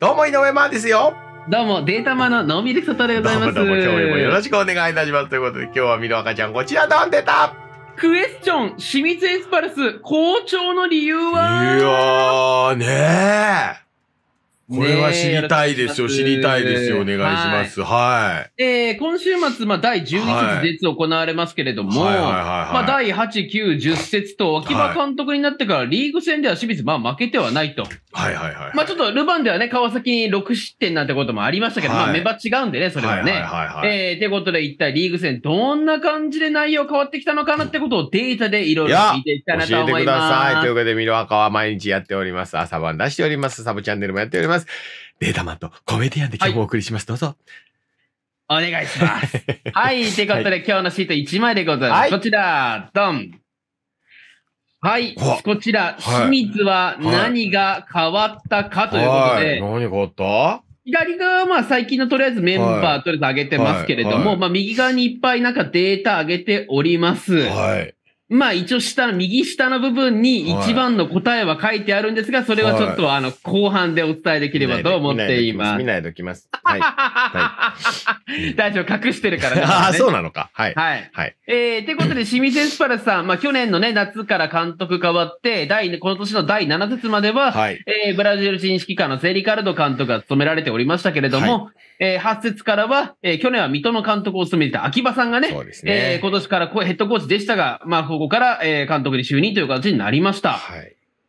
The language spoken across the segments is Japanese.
どうも井上マンですよどうもデータマンののんびりとでございますどうも今日もよろしくお願いいたしますということで今日はミロ赤ちゃんこちらどんでたクエスチョン清水エスパルス好調の理由はいやねこれは知りたいですよ。知りたいですよ。お願いします。はい。えー、今週末、まあ、第1 1節行われますけれども、まあ、第8、9、10節と、秋葉監督になってから、リーグ戦では清水、まあ、負けてはないと。はいはいはい。まあちょっとルヴァンではね、川崎に6失点なんてこともありましたけど、はい、まあ目場違うんでね、それはね。はいはいはい、はい、えー、てことで一体リーグ戦どんな感じで内容変わってきたのかなってことをデータでいろいろ聞いていきたいなと思います。教えてください。というわけで、ミロアカは毎日やっております。朝晩出しております。サブチャンネルもやっております。データマンとコメディアンで今日もお送りします。はい、どうぞ。お願いします。はい。ということで、今日のシート1枚でございます。はい、こちら、ドン。はい、こちら、清水は何が変わったかということで。はいはい、何変わった左側はまあ最近のとりあえずメンバーとりあえず上げてますけれども、まあ右側にいっぱいなんかデータ上げております。はい。まあ一応下、右下の部分に一番の答えは書いてあるんですが、それはちょっとあの、後半でお伝えできればと思っています。見ないときます。はい。大丈夫、隠してるからね。ああ、そうなのか。はい。はい。はい、えー、ってことで、清水エスパルスさん、まあ去年のね、夏から監督変わって、第、この年の第7節までは、はい、えー、ブラジル新指揮官のセリカルド監督が務められておりましたけれども、はい、えー、8節からは、えー、去年は水戸の監督を務めてた秋葉さんがね、ね。えー、今年からヘッドコーチでしたが、まあ、ここから、えー、監督に就任という形になりました。はい。っ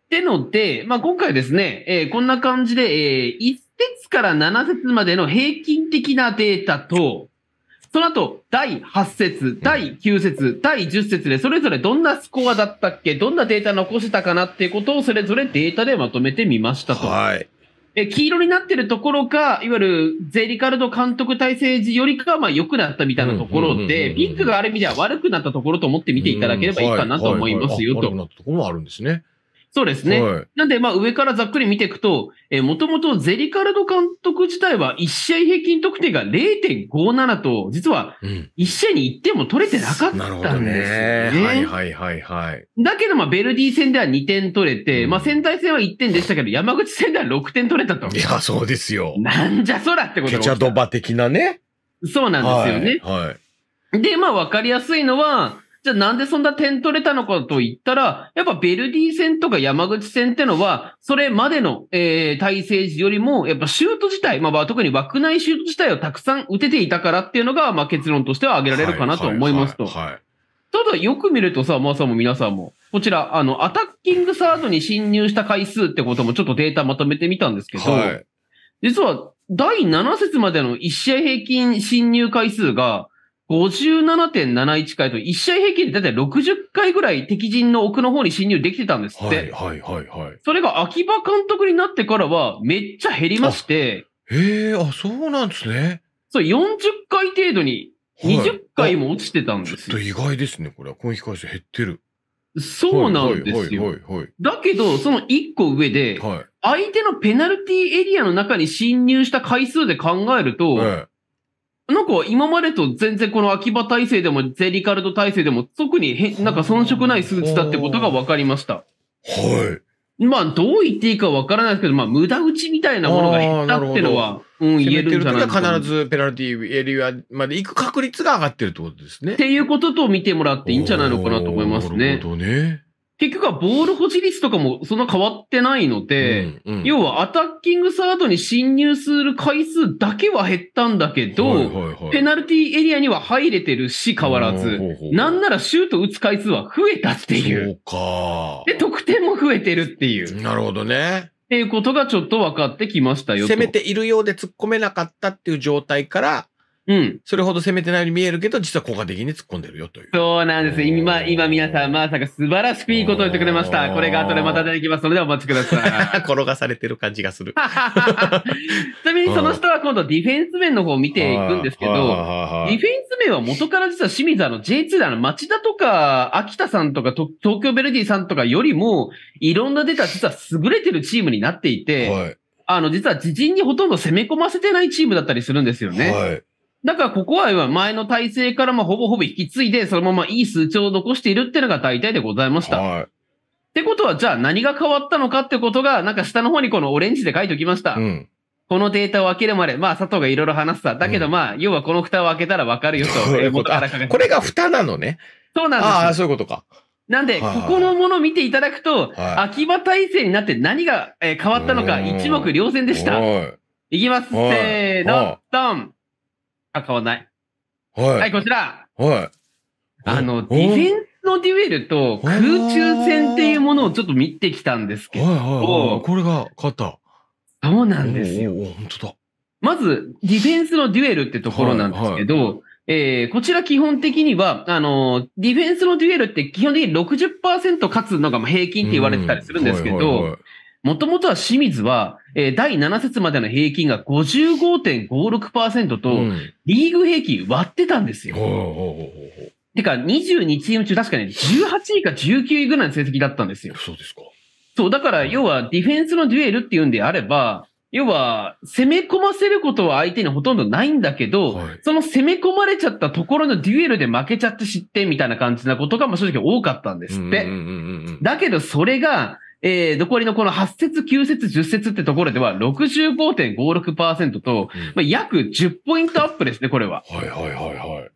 てので、まあ、今回ですね、えー、こんな感じで、えー、1節から7節までの平均的なデータと、その後、第8節、第9節、第10節で、それぞれどんなスコアだったっけ、どんなデータ残したかなっていうことを、それぞれデータでまとめてみましたと。はい。え黄色になってるところが、いわゆるゼリカルド監督体制時よりかはまあ良くなったみたいなところで、ピンクがある意味では悪くなったところと思って見ていただければいいかなと思いますよと。悪くなったところもあるんですね。そうですね。はい、なんで、まあ、上からざっくり見ていくと、えー、もともとゼリカルド監督自体は1試合平均得点が0.57と、実は1試合に1点も取れてなかったんですよね。ねはいはいはいはい。だけど、まあ、ベルディ戦では2点取れて、うん、まあ、仙台戦は1点でしたけど、山口戦では6点取れたと。いや、そうですよ。なんじゃそらってことケチャドバ的なね。そうなんですよね。はい、はいで、まあ、わかりやすいのは、じゃあなんでそんな点取れたのかと言ったら、やっぱベルディ戦とか山口戦ってのは、それまでの、えー、体制時よりも、やっぱシュート自体、まあ、特に枠内シュート自体をたくさん打てていたからっていうのが、まあ、結論としては挙げられるかなと思いますと。ただよく見るとさ、まあ、さも皆さんも、こちら、あの、アタッキングサードに侵入した回数ってこともちょっとデータまとめてみたんですけど、はい、実は第7節までの1試合平均侵入回数が、57.71回と、1試合平均でだいたい60回ぐらい敵陣の奥の方に侵入できてたんですって。はいはいはい、はい、それが秋葉監督になってからはめっちゃ減りまして。へえ、あ、そうなんですね。そう、40回程度に20回も落ちてたんです、はい、ちょっと意外ですね、これは。今期開数減ってる。そうなんですよ。だけど、その1個上で、相手のペナルティーエリアの中に侵入した回数で考えると、はいなんか今までと全然この秋葉体制でもゼリカルド体制でも特にへなんか遜色ない数値だってことが分かりました。はい。まあどう言っていいか分からないですけど、まあ無駄打ちみたいなものが減ったってのは、うん、言えるんじゃないですか。必ずペナルティーエリアまで行く確率が上がってるってことですね。っていうことと見てもらっていいんじゃないのかなと思いますね。なるほどね。結局はボール保持率とかもそんな変わってないので、うんうん、要はアタッキングサードに侵入する回数だけは減ったんだけど、はいはいはい、ペナルティーエリアには入れてるし変わらず、なんならシュート打つ回数は増えたっていう。そうか。で、得点も増えてるっていう。なるほどね。っていうことがちょっと分かってきましたよ。攻めているようで突っ込めなかったっていう状態から、うん。それほど攻めてないように見えるけど、実は効果的に突っ込んでるよという。そうなんです。今、今皆さん、まさか素晴らしくいいことを言ってくれました。これが後でまた出てきますのでお待ちください。転がされてる感じがする。ちなみにその人は今度ディフェンス面の方を見ていくんですけど、ディフェンス面は元から実は清水あの J2 だの町田とか秋田さんとか東京ベルディさんとかよりも、いろんな出た実は優れてるチームになっていて、はい、あの、実は自陣にほとんど攻め込ませてないチームだったりするんですよね。はいだからここは前の体制からもほぼほぼ引き継いで、そのままいい数値を残しているっていうのが大体でございました。はい、ってことは、じゃあ何が変わったのかってことが、なんか下の方にこのオレンジで書いておきました。うん、このデータを開けるまで、まあ佐藤がいろいろ話すさ。だけどまあ、うん、要はこの蓋を開けたらわかるよと。とこれが蓋なのね。そうなんです。ああ、そういうことか。なんで、ここのものを見ていただくと、秋葉体制になって何が変わったのか一目瞭然でした。いきます。せーの、ドン。あ、変わんない。はい。はい、こちら。はい。あの、ディフェンスのデュエルと空中戦っていうものをちょっと見てきたんですけど。はいはいはい、これが勝った。そうなんですよ。本当だ。まず、ディフェンスのデュエルってところなんですけど、はいはい、えー、こちら基本的には、あの、ディフェンスのデュエルって基本的に60%勝つのが平均って言われてたりするんですけど、うんはいはいはいもともとは清水は、えー、第7節までの平均が55.56%と、うん、リーグ平均割ってたんですよ。てか、22チーム中確かに18位か19位ぐらいの成績だったんですよ。そうですか。そう、だから、要は、ディフェンスのデュエルっていうんであれば、要は、攻め込ませることは相手にほとんどないんだけど、はい、その攻め込まれちゃったところのデュエルで負けちゃって知ってみたいな感じなことが、まあ正直多かったんですって。だけど、それが、えー、残りのこの8節、9節、10節ってところでは65.56%と、うん、まあ、約10ポイントアップですね、これは。はいはいはいはい。っ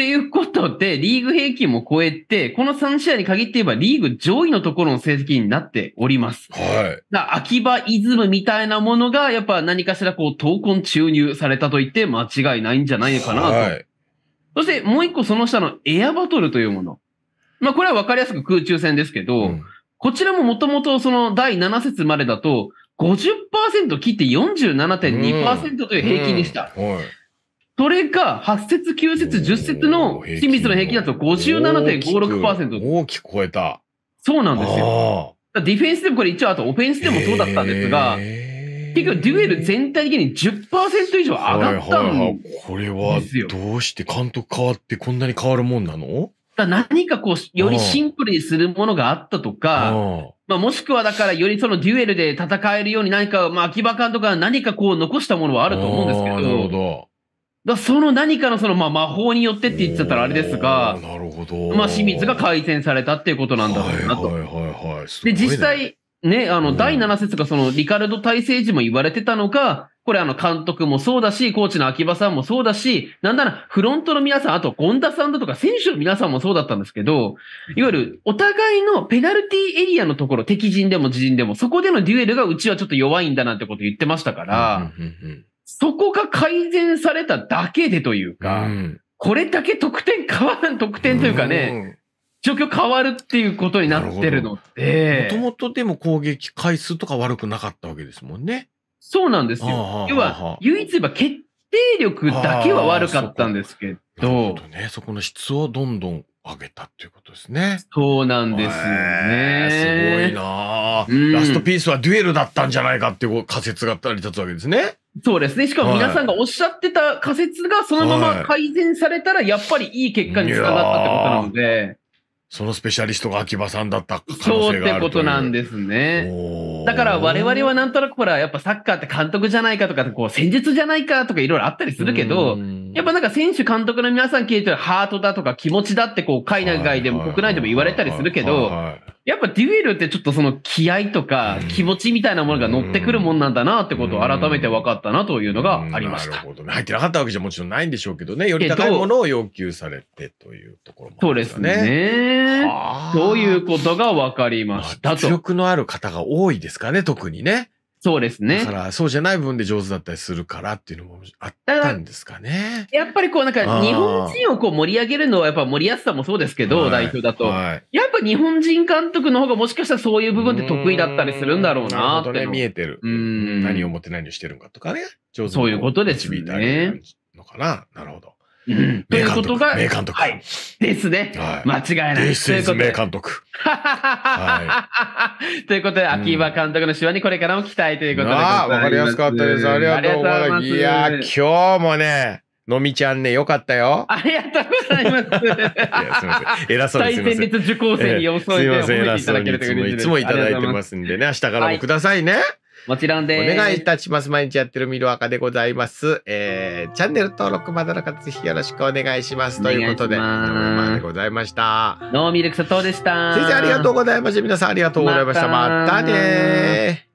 ていうことで、リーグ平均も超えて、この3試合に限って言えばリーグ上位のところの成績になっております。はい。だ秋葉イズムみたいなものが、やっぱ何かしらこう、闘魂注入されたと言って間違いないんじゃないかなと。はい。そしてもう一個その下のエアバトルというもの。まあこれはわかりやすく空中戦ですけど、うんこちらももともとその第7節までだと50%切って47.2%という平均でした。うんうんはい、それが8節、9節、10節の清水の平均だと57.56%。大きく超えた。そうなんですよ。ディフェンスでもこれ一応あとオフェンスでもそうだったんですが、結局デュエル全体的に10%以上上がったんですよ。はいはいはい、これはどうして監督変わってこんなに変わるもんなのだ何かこう、よりシンプルにするものがあったとか、まあ、もしくはだから、よりそのデュエルで戦えるように何か、まあ、秋葉監督は何かこう残したものはあると思うんですけど、なるほどだその何かのその、まあ、魔法によってって言ってたらあれですが、なるほどまあ、清水が改善されたっていうことなんだろうなと。はいはいはい、はいね、で、実際、ね、あの、第7節がその、リカルド体制時も言われてたのが、これあの監督もそうだし、コーチの秋葉さんもそうだし、なんならフロントの皆さん、あとゴンダさんだとか選手の皆さんもそうだったんですけど、いわゆるお互いのペナルティエリアのところ、敵陣でも自陣でも、そこでのデュエルがうちはちょっと弱いんだなんてこと言ってましたから、そこが改善されただけでというか、これだけ得点変わらん、得点というかね、状況変わるっていうことになってるので。もともとでも攻撃回数とか悪くなかったわけですもんね。そうなんですよ。要は、唯一言えば決定力だけは悪かったんですけど。どね、そこの質をどんどん上げたっていうことですね。そうなんですよね。すごいな、うん、ラストピースはデュエルだったんじゃないかっていう仮説が成り立つわけですね。そうですね。しかも皆さんがおっしゃってた仮説がそのまま改善されたら、やっぱりいい結果につながったってことなので。そのスペシャリストが秋葉さんだった可能性があるそうってことなんですね。だから我々はなんとなくほら、やっぱサッカーって監督じゃないかとか、こう戦術じゃないかとかいろいろあったりするけど、やっぱなんか選手監督の皆さん聞いてるハートだとか気持ちだってこう海外でも国内でも言われたりするけど、やっぱデュエルってちょっとその気合とか気持ちみたいなものが乗ってくるもんなんだなってことを改めて分かったなというのがありました。なるほど、ね、入ってなかったわけじゃもちろんないんでしょうけどね、より高いものを要求されてというところも、ね、そうですね。ということが分かりましたと。力のある方が多いですかね、特にね。そうですね。だから、そうじゃない分で上手だったりするからっていうのもあったんですかね。やっぱりこうなんか日本人をこう盛り上げるのはやっぱ森保さんもそうですけど、代表だと、はい。やっぱ日本人監督の方がもしかしたらそういう部分って得意だったりするんだろうなって。ね、見えてる。うん。何をもって何をしてるのかとかね。上手そういうことですね。のかな。なるほど。ということが、名監督。はい。ですね。はい、間違いない。ですいう名監督。はい。ということで、秋葉監督の手話にこれからも期待ということでああ、わかりやすかったです。ありがとうございます。いや、今日もね、のみちゃんね、よかったよ。ありがとうございます。いや、すみません。偉そうです。最先列受講生に遅い、えー、すみません、偉そうにいつもいただいてますんでね、明日からもくださいね。はいもちろんです。お願いいたします。毎日やってるミルアカでございます。えー、チャンネル登録まだの方、ぜひよろしくお願いします。ということで、でございました。ノーミルクトウでした。先生、ありがとうございました。皆さん、ありがとうございました。またね